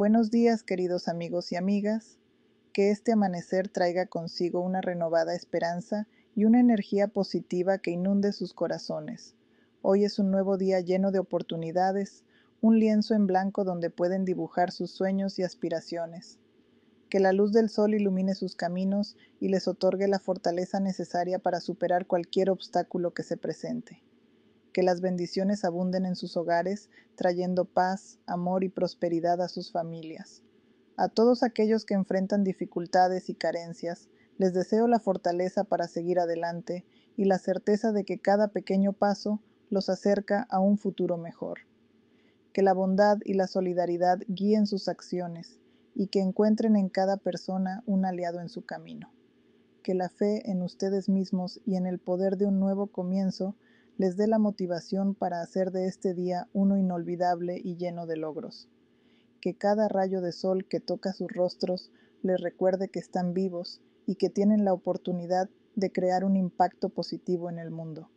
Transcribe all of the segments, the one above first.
Buenos días queridos amigos y amigas, que este amanecer traiga consigo una renovada esperanza y una energía positiva que inunde sus corazones. Hoy es un nuevo día lleno de oportunidades, un lienzo en blanco donde pueden dibujar sus sueños y aspiraciones. Que la luz del sol ilumine sus caminos y les otorgue la fortaleza necesaria para superar cualquier obstáculo que se presente que las bendiciones abunden en sus hogares, trayendo paz, amor y prosperidad a sus familias. A todos aquellos que enfrentan dificultades y carencias, les deseo la fortaleza para seguir adelante y la certeza de que cada pequeño paso los acerca a un futuro mejor. Que la bondad y la solidaridad guíen sus acciones y que encuentren en cada persona un aliado en su camino. Que la fe en ustedes mismos y en el poder de un nuevo comienzo les dé la motivación para hacer de este día uno inolvidable y lleno de logros. Que cada rayo de sol que toca sus rostros les recuerde que están vivos y que tienen la oportunidad de crear un impacto positivo en el mundo.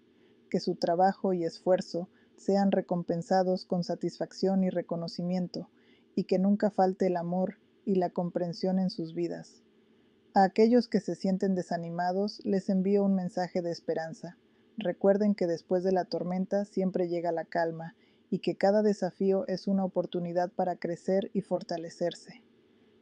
Que su trabajo y esfuerzo sean recompensados con satisfacción y reconocimiento, y que nunca falte el amor y la comprensión en sus vidas. A aquellos que se sienten desanimados les envío un mensaje de esperanza. Recuerden que después de la tormenta siempre llega la calma y que cada desafío es una oportunidad para crecer y fortalecerse.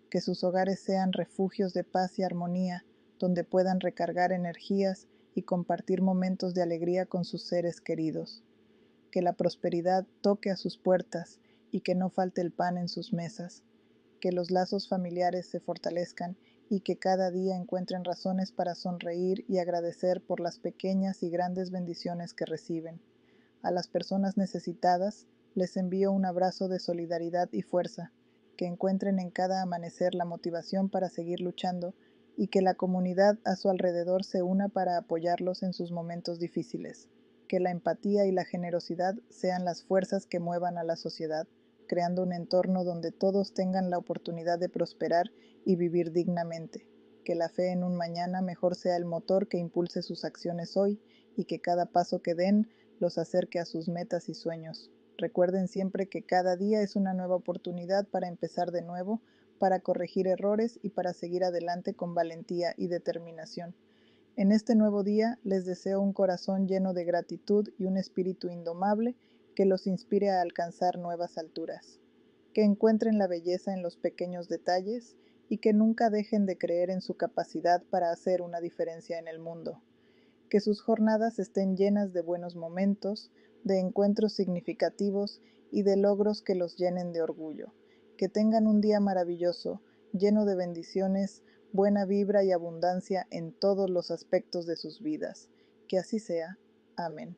Que sus hogares sean refugios de paz y armonía, donde puedan recargar energías y compartir momentos de alegría con sus seres queridos. Que la prosperidad toque a sus puertas y que no falte el pan en sus mesas. Que los lazos familiares se fortalezcan y que cada día encuentren razones para sonreír y agradecer por las pequeñas y grandes bendiciones que reciben. A las personas necesitadas les envío un abrazo de solidaridad y fuerza, que encuentren en cada amanecer la motivación para seguir luchando y que la comunidad a su alrededor se una para apoyarlos en sus momentos difíciles. Que la empatía y la generosidad sean las fuerzas que muevan a la sociedad creando un entorno donde todos tengan la oportunidad de prosperar y vivir dignamente. Que la fe en un mañana mejor sea el motor que impulse sus acciones hoy y que cada paso que den los acerque a sus metas y sueños. Recuerden siempre que cada día es una nueva oportunidad para empezar de nuevo, para corregir errores y para seguir adelante con valentía y determinación. En este nuevo día les deseo un corazón lleno de gratitud y un espíritu indomable que los inspire a alcanzar nuevas alturas, que encuentren la belleza en los pequeños detalles y que nunca dejen de creer en su capacidad para hacer una diferencia en el mundo, que sus jornadas estén llenas de buenos momentos, de encuentros significativos y de logros que los llenen de orgullo, que tengan un día maravilloso, lleno de bendiciones, buena vibra y abundancia en todos los aspectos de sus vidas. Que así sea. Amén.